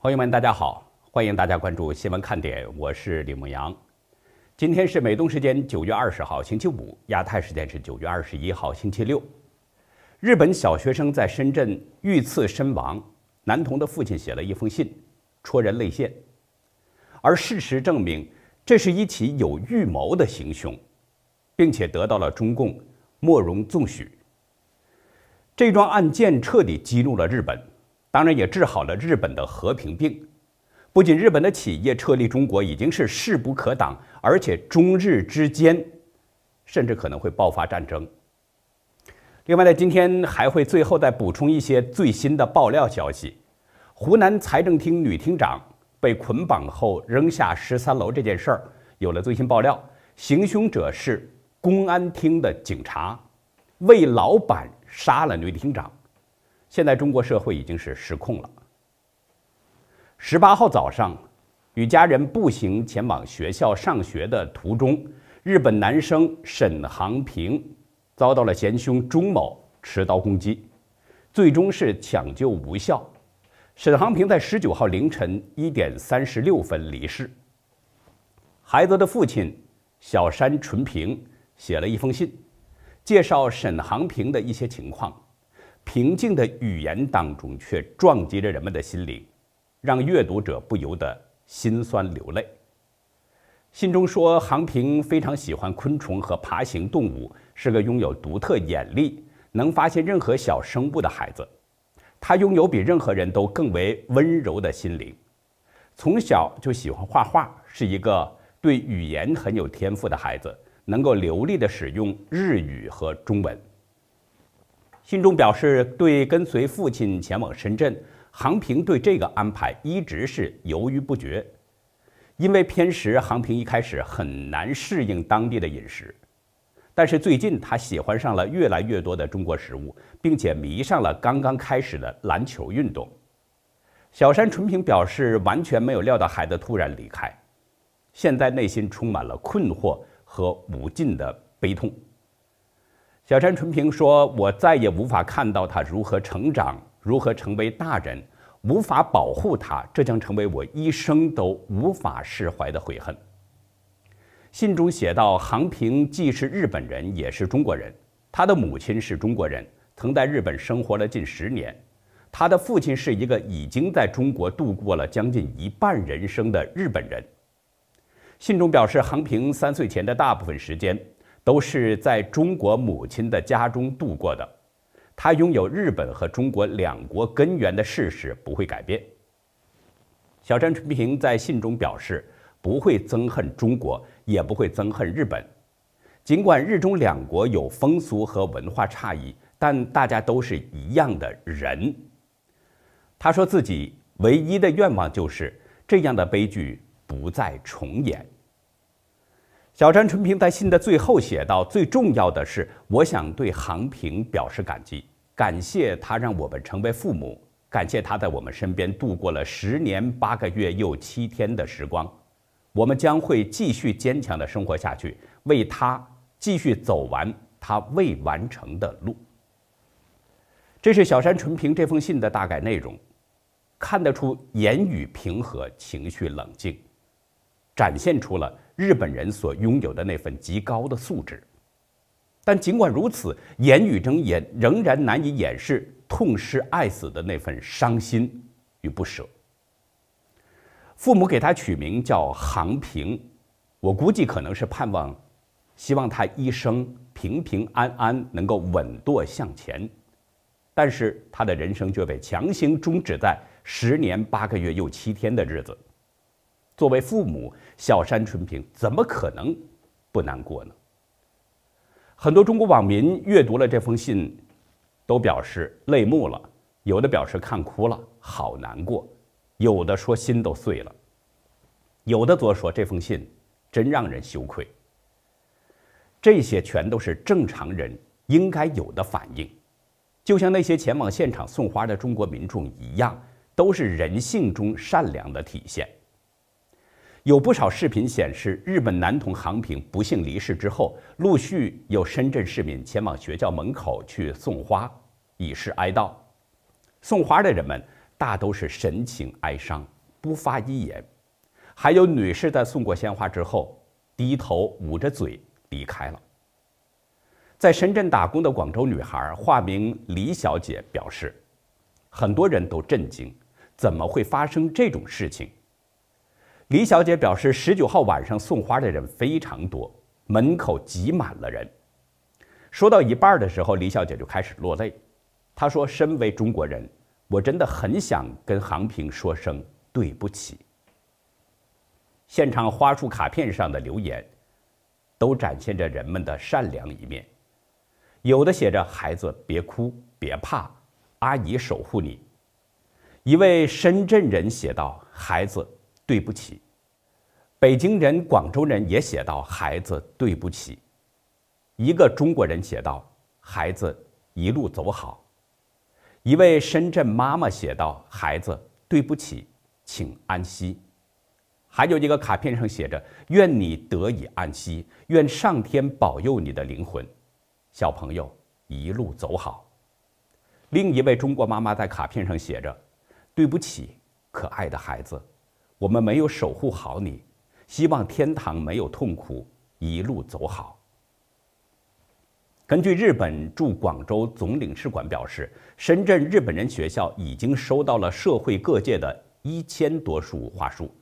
朋友们，大家好！欢迎大家关注新闻看点，我是李梦阳。今天是美东时间九月二十号，星期五；亚太时间是九月二十一号，星期六。日本小学生在深圳遇刺身亡，男童的父亲写了一封信，戳人泪腺。而事实证明，这是一起有预谋的行凶，并且得到了中共莫容纵许。这桩案件彻底激怒了日本。当然也治好了日本的和平病，不仅日本的企业撤离中国已经是势不可挡，而且中日之间甚至可能会爆发战争。另外呢，今天还会最后再补充一些最新的爆料消息：湖南财政厅女厅长被捆绑后扔下十三楼这件事儿，有了最新爆料，行凶者是公安厅的警察，为老板杀了女厅长。现在中国社会已经是失控了。十八号早上，与家人步行前往学校上学的途中，日本男生沈航平遭到了嫌凶钟某持刀攻击，最终是抢救无效，沈航平在十九号凌晨一点三十六分离世。孩子的父亲小山纯平写了一封信，介绍沈航平的一些情况。平静的语言当中却撞击着人们的心灵，让阅读者不由得心酸流泪。信中说，航平非常喜欢昆虫和爬行动物，是个拥有独特眼力，能发现任何小生物的孩子。他拥有比任何人都更为温柔的心灵，从小就喜欢画画，是一个对语言很有天赋的孩子，能够流利地使用日语和中文。信中表示，对跟随父亲前往深圳，航平对这个安排一直是犹豫不决，因为偏食，航平一开始很难适应当地的饮食，但是最近他喜欢上了越来越多的中国食物，并且迷上了刚刚开始的篮球运动。小山纯平表示，完全没有料到孩子突然离开，现在内心充满了困惑和无尽的悲痛。小山纯平说：“我再也无法看到他如何成长，如何成为大人，无法保护他，这将成为我一生都无法释怀的悔恨。”信中写道：“航平既是日本人，也是中国人，他的母亲是中国人，曾在日本生活了近十年，他的父亲是一个已经在中国度过了将近一半人生的日本人。”信中表示，航平三岁前的大部分时间。都是在中国母亲的家中度过的。他拥有日本和中国两国根源的事实不会改变。小山纯平在信中表示，不会憎恨中国，也不会憎恨日本。尽管日中两国有风俗和文化差异，但大家都是一样的人。他说自己唯一的愿望就是这样的悲剧不再重演。小山纯平在信的最后写到：“最重要的是，我想对航平表示感激，感谢他让我们成为父母，感谢他在我们身边度过了十年八个月又七天的时光。我们将会继续坚强的生活下去，为他继续走完他未完成的路。”这是小山纯平这封信的大概内容，看得出言语平和，情绪冷静。展现出了日本人所拥有的那份极高的素质，但尽管如此，言语中也仍然难以掩饰痛失爱子的那份伤心与不舍。父母给他取名叫航平，我估计可能是盼望、希望他一生平平安安，能够稳舵向前，但是他的人生却被强行终止在十年八个月又七天的日子。作为父母，小山纯平怎么可能不难过呢？很多中国网民阅读了这封信，都表示泪目了，有的表示看哭了，好难过；有的说心都碎了；有的则说这封信真让人羞愧。这些全都是正常人应该有的反应，就像那些前往现场送花的中国民众一样，都是人性中善良的体现。有不少视频显示，日本男童航平不幸离世之后，陆续有深圳市民前往学校门口去送花，以示哀悼。送花的人们大都是神情哀伤，不发一言。还有女士在送过鲜花之后，低头捂着嘴离开了。在深圳打工的广州女孩，化名李小姐表示：“很多人都震惊，怎么会发生这种事情？”李小姐表示，十九号晚上送花的人非常多，门口挤满了人。说到一半的时候，李小姐就开始落泪。她说：“身为中国人，我真的很想跟航平说声对不起。”现场花束卡片上的留言，都展现着人们的善良一面。有的写着“孩子别哭，别怕，阿姨守护你。”一位深圳人写道：“孩子。”对不起，北京人、广州人也写到孩子对不起。一个中国人写道：“孩子一路走好。一位深圳妈妈写道：“孩子对不起，请安息。还有一个卡片上写着愿你得以安息，愿上天保佑你的灵魂。小朋友一路走好。另一位中国妈妈在卡片上写着对不起，可爱的孩子。我们没有守护好你，希望天堂没有痛苦，一路走好。根据日本驻广州总领事馆表示，深圳日本人学校已经收到了社会各界的一千多束花束。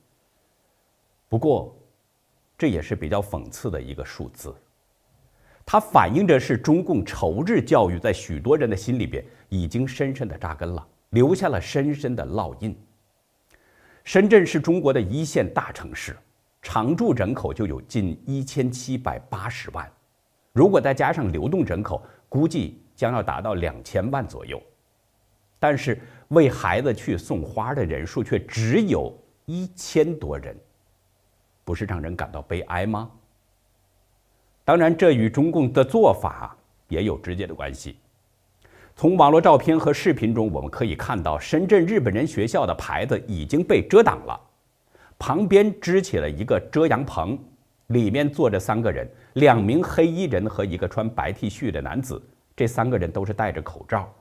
不过，这也是比较讽刺的一个数字，它反映着是中共仇日教育在许多人的心里边已经深深的扎根了，留下了深深的烙印。深圳是中国的一线大城市，常住人口就有近一千七百八十万，如果再加上流动人口，估计将要达到两千万左右。但是为孩子去送花的人数却只有一千多人，不是让人感到悲哀吗？当然，这与中共的做法也有直接的关系。从网络照片和视频中，我们可以看到深圳日本人学校的牌子已经被遮挡了，旁边支起了一个遮阳棚，里面坐着三个人，两名黑衣人和一个穿白 T 恤的男子，这三个人都是戴着口罩，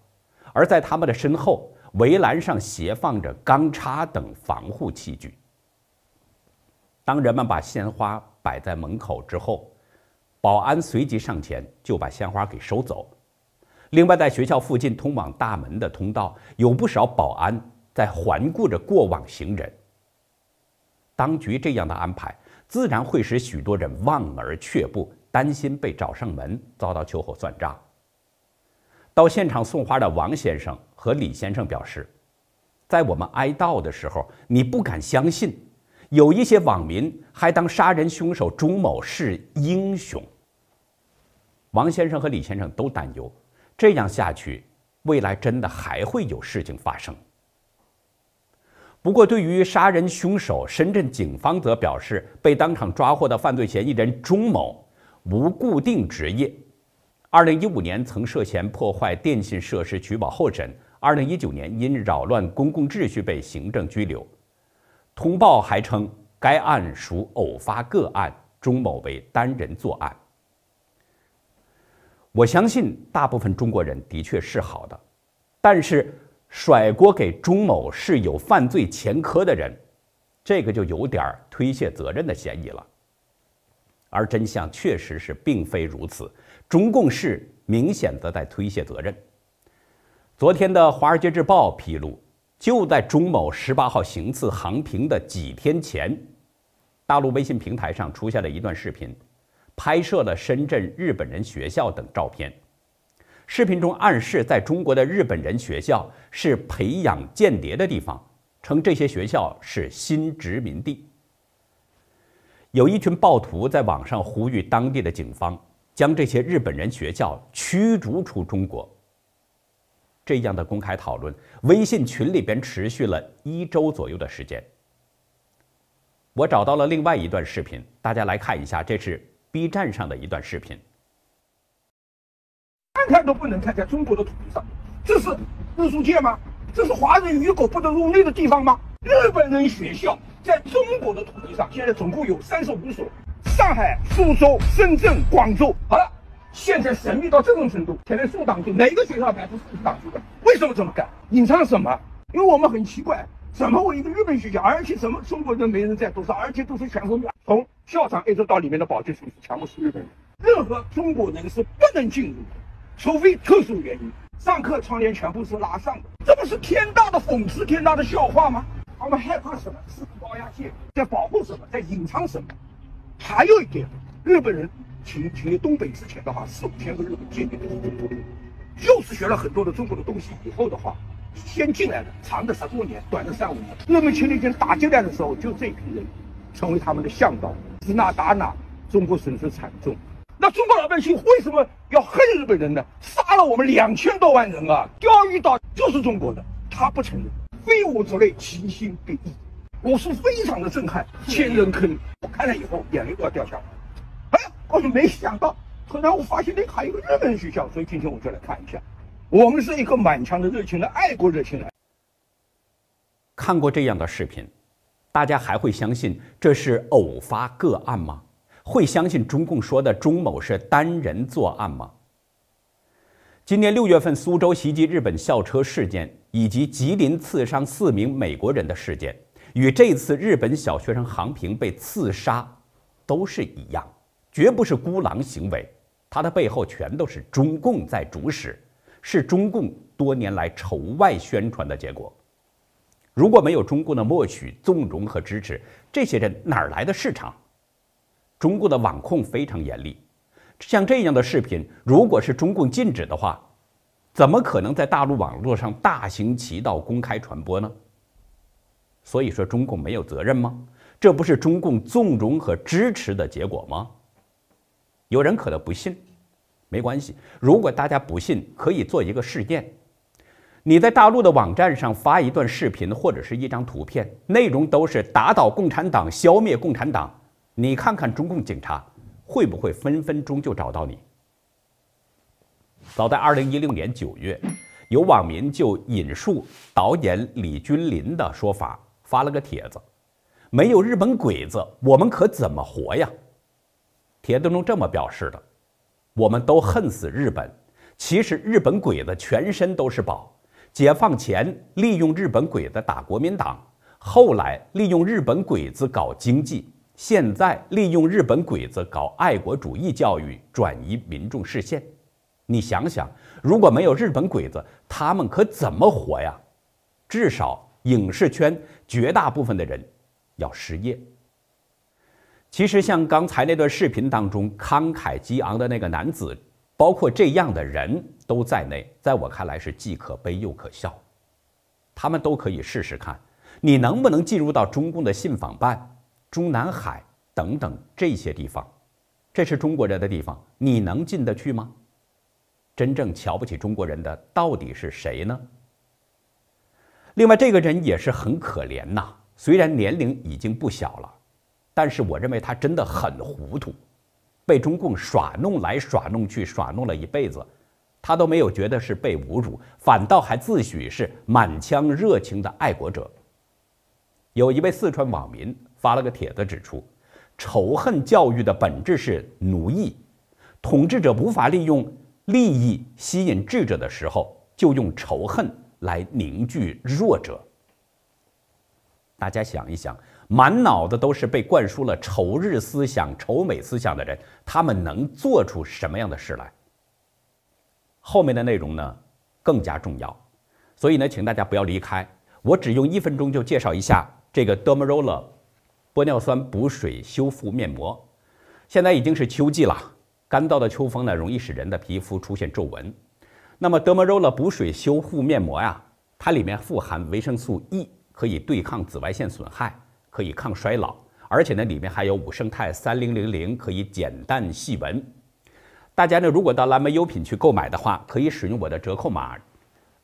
而在他们的身后围栏上斜放着钢叉等防护器具。当人们把鲜花摆在门口之后，保安随即上前就把鲜花给收走。另外，在学校附近通往大门的通道，有不少保安在环顾着过往行人。当局这样的安排，自然会使许多人望而却步，担心被找上门遭到秋后算账。到现场送花的王先生和李先生表示，在我们哀悼的时候，你不敢相信，有一些网民还当杀人凶手钟某是英雄。王先生和李先生都担忧。这样下去，未来真的还会有事情发生。不过，对于杀人凶手，深圳警方则表示，被当场抓获的犯罪嫌疑人钟某无固定职业，二零一五年曾涉嫌破坏电信设施取保候审，二零一九年因扰乱公共秩序被行政拘留。通报还称，该案属偶发个案，钟某为单人作案。我相信大部分中国人的确是好的，但是甩锅给钟某是有犯罪前科的人，这个就有点推卸责任的嫌疑了。而真相确实是并非如此，中共是明显的在推卸责任。昨天的《华尔街日报》披露，就在钟某十八号行刺杭平的几天前，大陆微信平台上出现了一段视频。拍摄了深圳日本人学校等照片，视频中暗示在中国的日本人学校是培养间谍的地方，称这些学校是新殖民地。有一群暴徒在网上呼吁当地的警方将这些日本人学校驱逐出中国。这样的公开讨论微信群里边持续了一周左右的时间。我找到了另外一段视频，大家来看一下，这是。B 站上的一段视频，看看都不能看，在中国的土地上，这是日租界吗？这是华人与狗不得入内的地方吗？日本人学校在中国的土地上，现在总共有三十五所，上海、苏州、深圳、广州。好了，现在神秘到这种程度，前能送党住。哪个学校百分之四挡党的？为什么这么干？隐藏什么？因为我们很奇怪。什么？我一个日本学校，而且什么中国人没人在读书，而且都是全封闭，从校长一直到里面的保洁叔叔，全部是日本人，任何中国人是不能进入的，除非特殊原因。上课窗帘全部是拉上的，这不是天大的讽刺，天大的笑话吗？他们害怕什么？是高压线，在保护什么，在隐藏什么？还有一点，日本人侵侵略东北之前的话，四五千个日本间谍，又是学了很多的中国的东西以后的话。先进来的，长的十多年，短的三五年。日本侵略军打进来的时候，就这批人，成为他们的向导，指哪打哪。中国损失惨重。那中国老百姓为什么要恨日本人呢？杀了我们两千多万人啊！钓鱼岛就是中国的，他不承认。非我族类，其心必异。我是非常的震撼，千人坑，我看了以后眼泪都要掉下来。哎，我没想到，突然我发现那还有个日本学校，所以今天我就来看一下。我们是一个满腔的热情的爱国热情的。看过这样的视频，大家还会相信这是偶发个案吗？会相信中共说的钟某是单人作案吗？今年六月份苏州袭击日本校车事件，以及吉林刺伤四名美国人的事件，与这次日本小学生航平被刺杀都是一样，绝不是孤狼行为，它的背后全都是中共在主使。是中共多年来筹外宣传的结果。如果没有中共的默许、纵容和支持，这些人哪来的市场？中共的网控非常严厉，像这样的视频，如果是中共禁止的话，怎么可能在大陆网络上大行其道、公开传播呢？所以说，中共没有责任吗？这不是中共纵容和支持的结果吗？有人可能不信。没关系，如果大家不信，可以做一个试验。你在大陆的网站上发一段视频或者是一张图片，内容都是打倒共产党、消灭共产党，你看看中共警察会不会分分钟就找到你。早在二零一六年九月，有网民就引述导演李军林的说法发了个帖子：“没有日本鬼子，我们可怎么活呀？”帖子中这么表示的。我们都恨死日本，其实日本鬼子全身都是宝。解放前利用日本鬼子打国民党，后来利用日本鬼子搞经济，现在利用日本鬼子搞爱国主义教育，转移民众视线。你想想，如果没有日本鬼子，他们可怎么活呀？至少影视圈绝大部分的人要失业。其实，像刚才那段视频当中慷慨激昂的那个男子，包括这样的人都在内，在我看来是既可悲又可笑。他们都可以试试看，你能不能进入到中共的信访办、中南海等等这些地方？这是中国人的地方，你能进得去吗？真正瞧不起中国人的到底是谁呢？另外，这个人也是很可怜呐，虽然年龄已经不小了。但是我认为他真的很糊涂，被中共耍弄来耍弄去，耍弄了一辈子，他都没有觉得是被侮辱，反倒还自诩是满腔热情的爱国者。有一位四川网民发了个帖子，指出仇恨教育的本质是奴役，统治者无法利用利益吸引智者的时候，就用仇恨来凝聚弱者。大家想一想。满脑子都是被灌输了仇日思想、仇美思想的人，他们能做出什么样的事来？后面的内容呢，更加重要。所以呢，请大家不要离开。我只用一分钟就介绍一下这个 Dermarola 玻尿酸补水修复面膜。现在已经是秋季了，干燥的秋风呢，容易使人的皮肤出现皱纹。那么 Dermarola 补水修复面膜呀，它里面富含维生素 E，可以对抗紫外线损害。可以抗衰老，而且呢，里面还有五胜肽三零零零，可以减淡细纹。大家呢，如果到蓝莓优品去购买的话，可以使用我的折扣码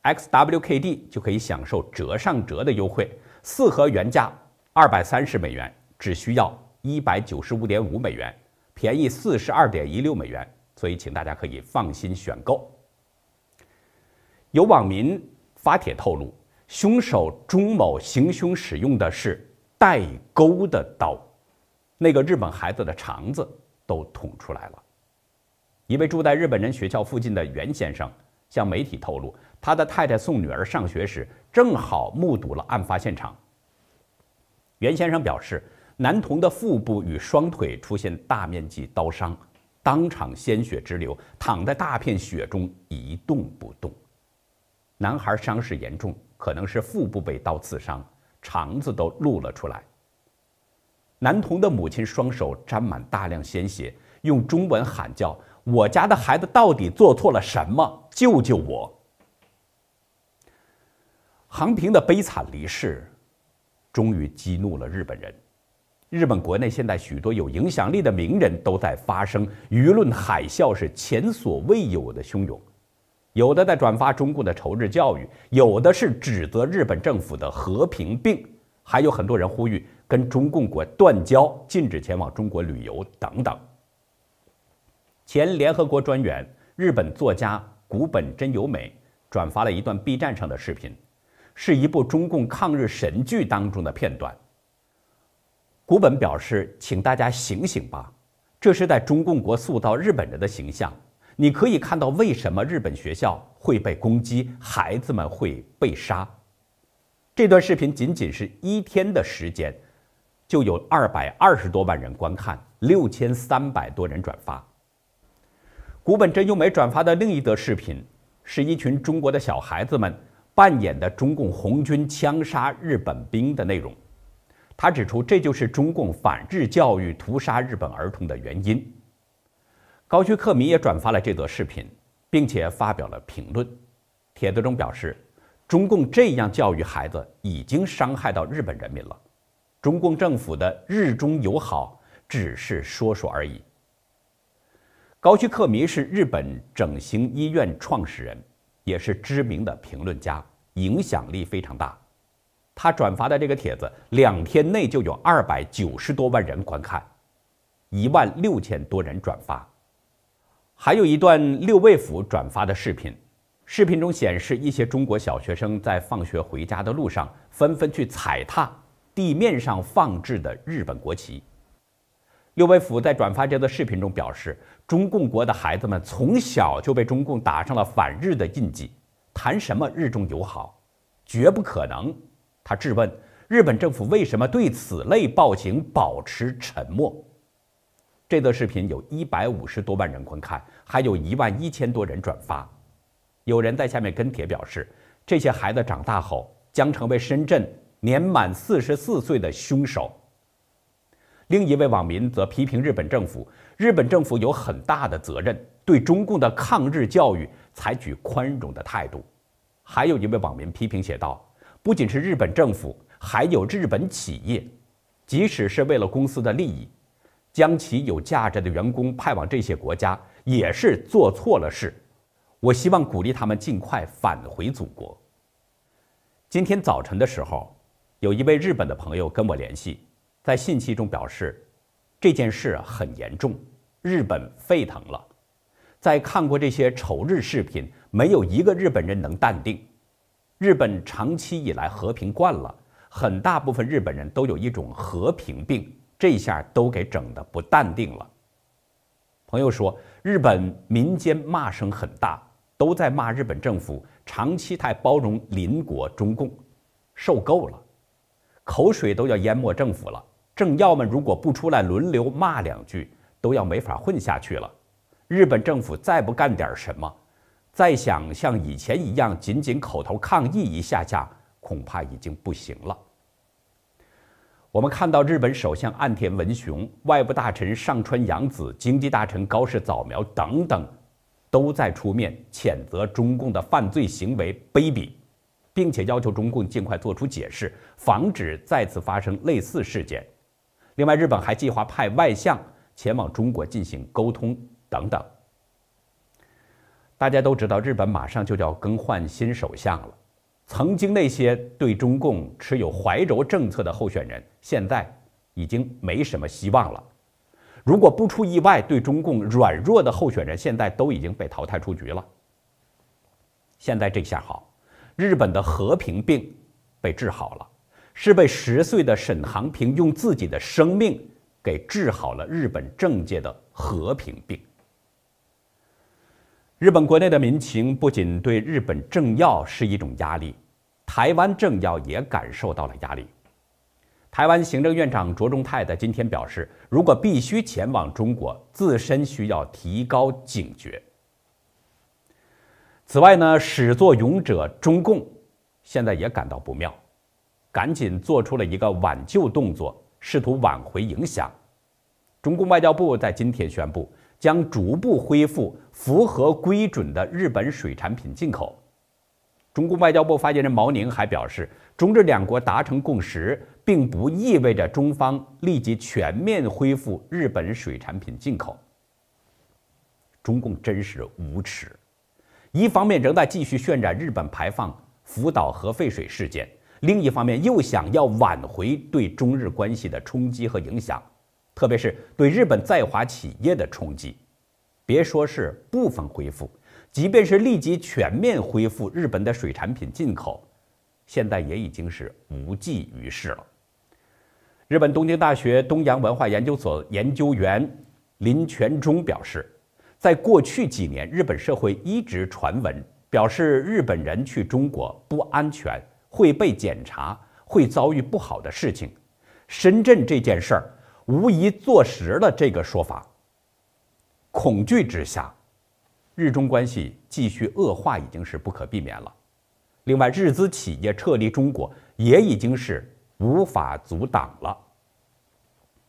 XWKD，就可以享受折上折的优惠。四盒原价二百三十美元，只需要一百九十五点五美元，便宜四十二点一六美元。所以，请大家可以放心选购。有网民发帖透露，凶手钟某行凶使用的是。带钩的刀，那个日本孩子的肠子都捅出来了。一位住在日本人学校附近的袁先生向媒体透露，他的太太送女儿上学时，正好目睹了案发现场。袁先生表示，男童的腹部与双腿出现大面积刀伤，当场鲜血直流，躺在大片血中一动不动。男孩伤势严重，可能是腹部被刀刺伤。肠子都露了出来。男童的母亲双手沾满大量鲜血，用中文喊叫：“我家的孩子到底做错了什么？救救我！”航平的悲惨离世，终于激怒了日本人。日本国内现在许多有影响力的名人都在发声，舆论海啸是前所未有的汹涌。有的在转发中共的仇日教育，有的是指责日本政府的和平病，还有很多人呼吁跟中共国断交、禁止前往中国旅游等等。前联合国专员、日本作家古本真由美转发了一段 B 站上的视频，是一部中共抗日神剧当中的片段。古本表示：“请大家醒醒吧，这是在中共国塑造日本人的形象。”你可以看到为什么日本学校会被攻击，孩子们会被杀。这段视频仅仅是一天的时间，就有二百二十多万人观看，六千三百多人转发。古本真由美转发的另一则视频，是一群中国的小孩子们扮演的中共红军枪杀日本兵的内容。他指出，这就是中共反制教育屠杀日本儿童的原因。高区克迷也转发了这则视频，并且发表了评论。帖子中表示：“中共这样教育孩子，已经伤害到日本人民了。中共政府的日中友好只是说说而已。”高区克弥是日本整形医院创始人，也是知名的评论家，影响力非常大。他转发的这个帖子，两天内就有二百九十多万人观看，一万六千多人转发。还有一段六位府转发的视频，视频中显示一些中国小学生在放学回家的路上，纷纷去踩踏地面上放置的日本国旗。六位府在转发这段视频中表示，中共国的孩子们从小就被中共打上了反日的印记，谈什么日中友好，绝不可能。他质问日本政府为什么对此类暴行保持沉默。这则视频有一百五十多万人观看，还有一万一千多人转发。有人在下面跟帖表示，这些孩子长大后将成为深圳年满四十四岁的凶手。另一位网民则批评日本政府，日本政府有很大的责任，对中共的抗日教育采取宽容的态度。还有一位网民批评写道：不仅是日本政府，还有日本企业，即使是为了公司的利益。将其有价值的员工派往这些国家也是做错了事，我希望鼓励他们尽快返回祖国。今天早晨的时候，有一位日本的朋友跟我联系，在信息中表示，这件事很严重，日本沸腾了。在看过这些丑日视频，没有一个日本人能淡定。日本长期以来和平惯了，很大部分日本人都有一种和平病。这下都给整的不淡定了。朋友说，日本民间骂声很大，都在骂日本政府长期太包容邻国中共，受够了，口水都要淹没政府了。政要们如果不出来轮流骂两句，都要没法混下去了。日本政府再不干点什么，再想像以前一样仅仅口头抗议一下下，恐怕已经不行了。我们看到，日本首相岸田文雄、外部大臣上川洋子、经济大臣高市早苗等等，都在出面谴责中共的犯罪行为卑鄙，并且要求中共尽快做出解释，防止再次发生类似事件。另外，日本还计划派外相前往中国进行沟通等等。大家都知道，日本马上就要更换新首相了。曾经那些对中共持有怀柔政策的候选人，现在已经没什么希望了。如果不出意外，对中共软弱的候选人，现在都已经被淘汰出局了。现在这下好，日本的和平病被治好了，是被十岁的沈航平用自己的生命给治好了日本政界的和平病。日本国内的民情不仅对日本政要是一种压力。台湾政要也感受到了压力。台湾行政院长卓中泰的今天表示，如果必须前往中国，自身需要提高警觉。此外呢，始作俑者中共现在也感到不妙，赶紧做出了一个挽救动作，试图挽回影响。中共外交部在今天宣布，将逐步恢复符合规准的日本水产品进口。中国外交部发言人毛宁还表示，中日两国达成共识，并不意味着中方立即全面恢复日本水产品进口。中共真是无耻，一方面仍在继续渲染日本排放福岛核废水事件，另一方面又想要挽回对中日关系的冲击和影响，特别是对日本在华企业的冲击，别说是部分恢复。即便是立即全面恢复日本的水产品进口，现在也已经是无济于事了。日本东京大学东洋文化研究所研究员林全忠表示，在过去几年，日本社会一直传闻表示日本人去中国不安全，会被检查，会遭遇不好的事情。深圳这件事儿无疑坐实了这个说法。恐惧之下。日中关系继续恶化已经是不可避免了，另外，日资企业撤离中国也已经是无法阻挡了。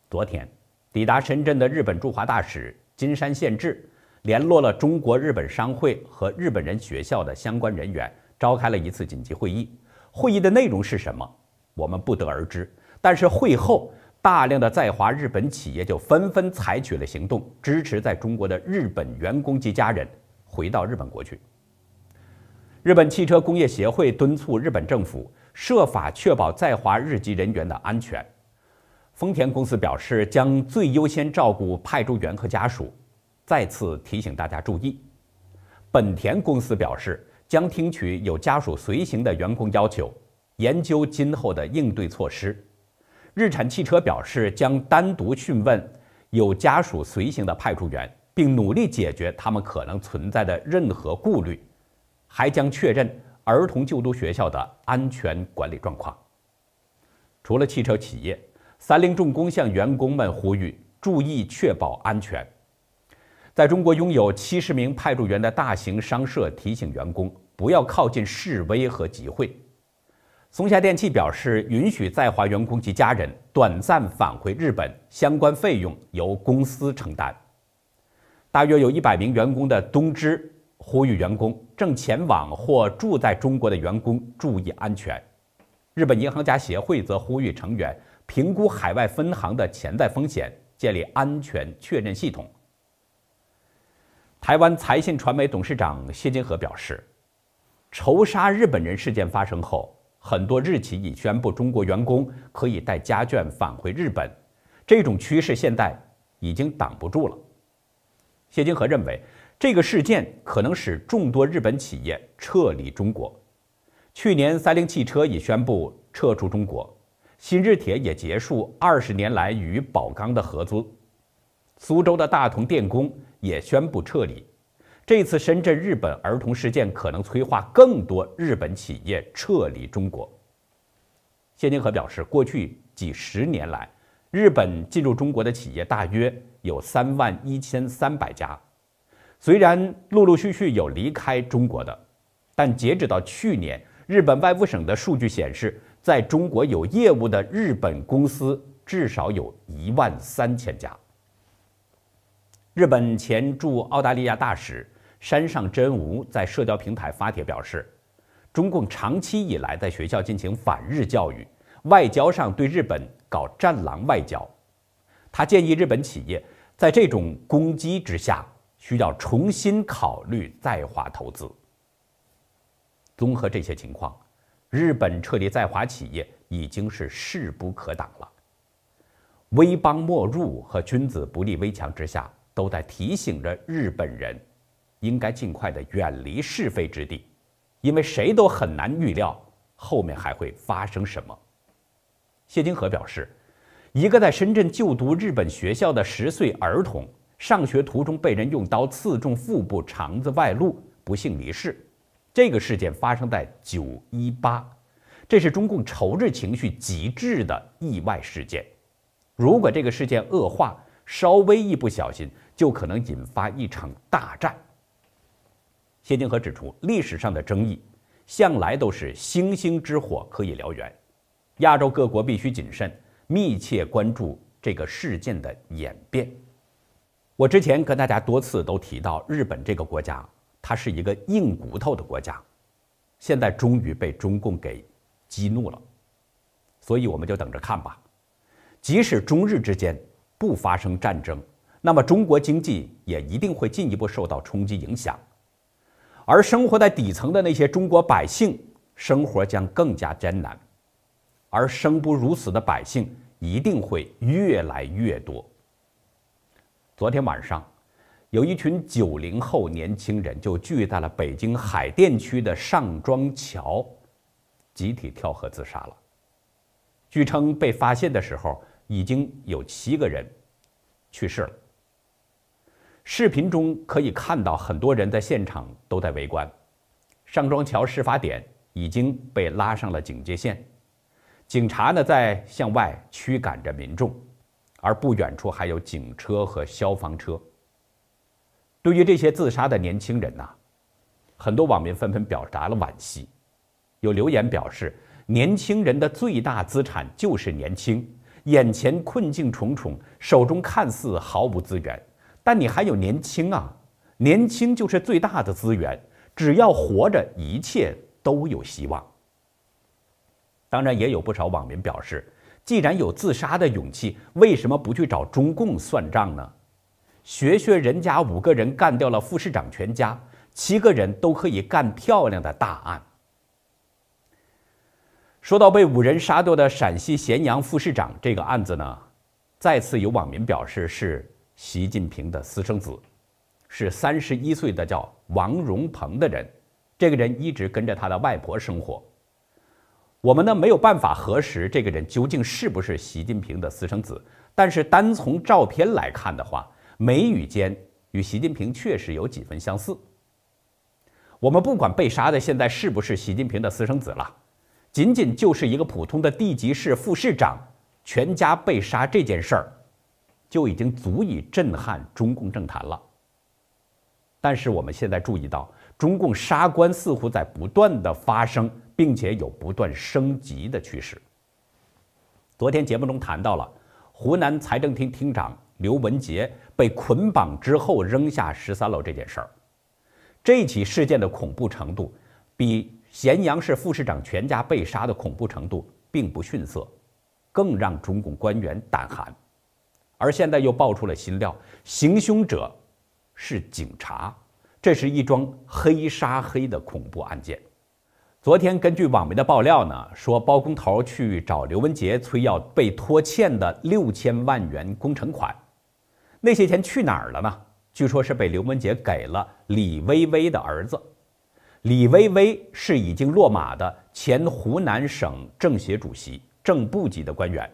昨天，抵达深圳的日本驻华大使金山宪治联络了中国日本商会和日本人学校的相关人员，召开了一次紧急会议。会议的内容是什么，我们不得而知。但是会后，大量的在华日本企业就纷纷采取了行动，支持在中国的日本员工及家人回到日本国去。日本汽车工业协会敦促日本政府设法确保在华日籍人员的安全。丰田公司表示将最优先照顾派驻员和家属。再次提醒大家注意，本田公司表示将听取有家属随行的员工要求，研究今后的应对措施。日产汽车表示将单独询问有家属随行的派出员，并努力解决他们可能存在的任何顾虑，还将确认儿童就读学校的安全管理状况。除了汽车企业，三菱重工向员工们呼吁注意确保安全。在中国拥有七十名派驻员的大型商社提醒员工不要靠近示威和集会。松下电器表示，允许在华员工及家人短暂返回日本，相关费用由公司承担。大约有一百名员工的东芝呼吁员工正前往或住在中国的员工注意安全。日本银行家协会则呼吁成员评估海外分行的潜在风险，建立安全确认系统。台湾财信传媒董事长谢金河表示，仇杀日本人事件发生后。很多日企已宣布，中国员工可以带家眷返回日本，这种趋势现在已经挡不住了。谢金河认为，这个事件可能使众多日本企业撤离中国。去年，三菱汽车已宣布撤出中国，新日铁也结束二十年来与宝钢的合资。苏州的大同电工也宣布撤离。这次深圳日本儿童事件可能催化更多日本企业撤离中国。谢金河表示，过去几十年来，日本进入中国的企业大约有三万一千三百家，虽然陆陆续续有离开中国的，但截止到去年，日本外务省的数据显示，在中国有业务的日本公司至少有一万三千家。日本前驻澳大利亚大使。山上真吾在社交平台发帖表示，中共长期以来在学校进行反日教育，外交上对日本搞“战狼外交”。他建议日本企业在这种攻击之下，需要重新考虑在华投资。综合这些情况，日本撤离在华企业已经是势不可挡了。“危邦莫入”和“君子不立危墙之下”都在提醒着日本人。应该尽快的远离是非之地，因为谁都很难预料后面还会发生什么。谢金河表示，一个在深圳就读日本学校的十岁儿童上学途中被人用刀刺中腹部，肠子外露，不幸离世。这个事件发生在九一八，这是中共仇日情绪极致的意外事件。如果这个事件恶化，稍微一不小心，就可能引发一场大战。谢金河指出，历史上的争议向来都是星星之火可以燎原，亚洲各国必须谨慎，密切关注这个事件的演变。我之前跟大家多次都提到，日本这个国家它是一个硬骨头的国家，现在终于被中共给激怒了，所以我们就等着看吧。即使中日之间不发生战争，那么中国经济也一定会进一步受到冲击影响。而生活在底层的那些中国百姓，生活将更加艰难，而生不如死的百姓一定会越来越多。昨天晚上，有一群九零后年轻人就聚在了北京海淀区的上庄桥，集体跳河自杀了。据称，被发现的时候已经有七个人去世了。视频中可以看到，很多人在现场都在围观。上庄桥事发点已经被拉上了警戒线，警察呢在向外驱赶着民众，而不远处还有警车和消防车。对于这些自杀的年轻人呐，很多网民纷纷表达了惋惜，有留言表示：“年轻人的最大资产就是年轻，眼前困境重重，手中看似毫无资源。”但你还有年轻啊，年轻就是最大的资源。只要活着，一切都有希望。当然，也有不少网民表示，既然有自杀的勇气，为什么不去找中共算账呢？学学人家五个人干掉了副市长全家，七个人都可以干漂亮的大案。说到被五人杀掉的陕西咸阳副市长这个案子呢，再次有网民表示是。习近平的私生子，是三十一岁的叫王荣鹏的人。这个人一直跟着他的外婆生活。我们呢没有办法核实这个人究竟是不是习近平的私生子，但是单从照片来看的话，眉宇间与习近平确实有几分相似。我们不管被杀的现在是不是习近平的私生子了，仅仅就是一个普通的地级市副市长，全家被杀这件事儿。就已经足以震撼中共政坛了。但是我们现在注意到，中共杀官似乎在不断的发生，并且有不断升级的趋势。昨天节目中谈到了湖南财政厅厅长刘文杰被捆绑之后扔下十三楼这件事儿，这起事件的恐怖程度，比咸阳市副市长全家被杀的恐怖程度并不逊色，更让中共官员胆寒。而现在又爆出了新料，行凶者是警察，这是一桩黑杀黑的恐怖案件。昨天根据网媒的爆料呢，说包工头去找刘文杰催要被拖欠的六千万元工程款，那些钱去哪儿了呢？据说是被刘文杰给了李薇薇的儿子。李薇薇是已经落马的前湖南省政协主席，正部级的官员。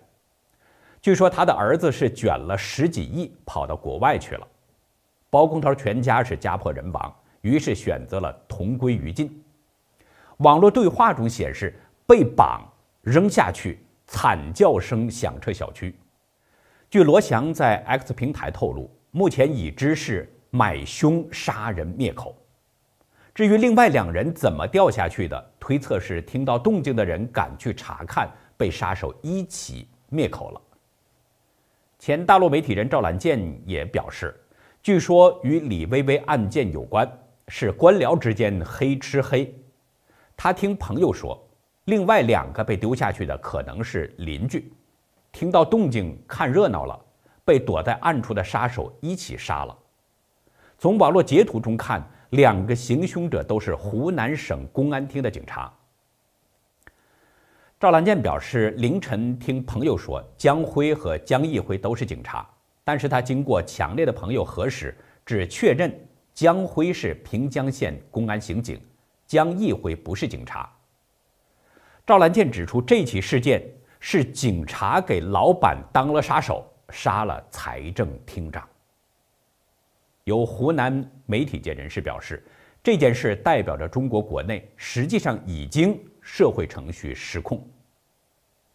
据说他的儿子是卷了十几亿跑到国外去了，包工头全家是家破人亡，于是选择了同归于尽。网络对话中显示，被绑扔下去，惨叫声响彻小区。据罗翔在 X 平台透露，目前已知是买凶杀人灭口。至于另外两人怎么掉下去的，推测是听到动静的人赶去查看，被杀手一起灭口了。前大陆媒体人赵兰剑也表示，据说与李薇薇案件有关，是官僚之间黑吃黑。他听朋友说，另外两个被丢下去的可能是邻居，听到动静看热闹了，被躲在暗处的杀手一起杀了。从网络截图中看，两个行凶者都是湖南省公安厅的警察。赵兰健表示，凌晨听朋友说江辉和江毅辉都是警察，但是他经过强烈的朋友核实，只确认江辉是平江县公安刑警，江毅辉不是警察。赵兰健指出，这起事件是警察给老板当了杀手，杀了财政厅长。有湖南媒体界人士表示，这件事代表着中国国内实际上已经。社会程序失控，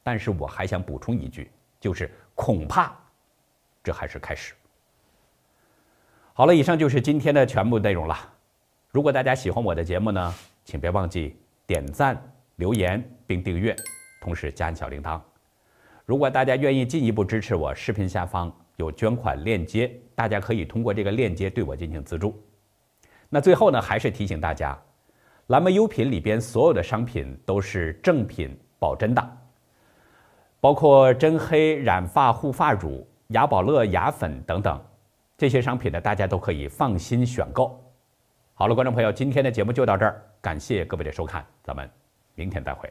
但是我还想补充一句，就是恐怕这还是开始。好了，以上就是今天的全部内容了。如果大家喜欢我的节目呢，请别忘记点赞、留言并订阅，同时加小铃铛。如果大家愿意进一步支持我，视频下方有捐款链接，大家可以通过这个链接对我进行资助。那最后呢，还是提醒大家。蓝莓优品里边所有的商品都是正品保真的，包括真黑染发护发乳、雅宝乐牙粉等等，这些商品呢，大家都可以放心选购。好了，观众朋友，今天的节目就到这儿，感谢各位的收看，咱们明天再会。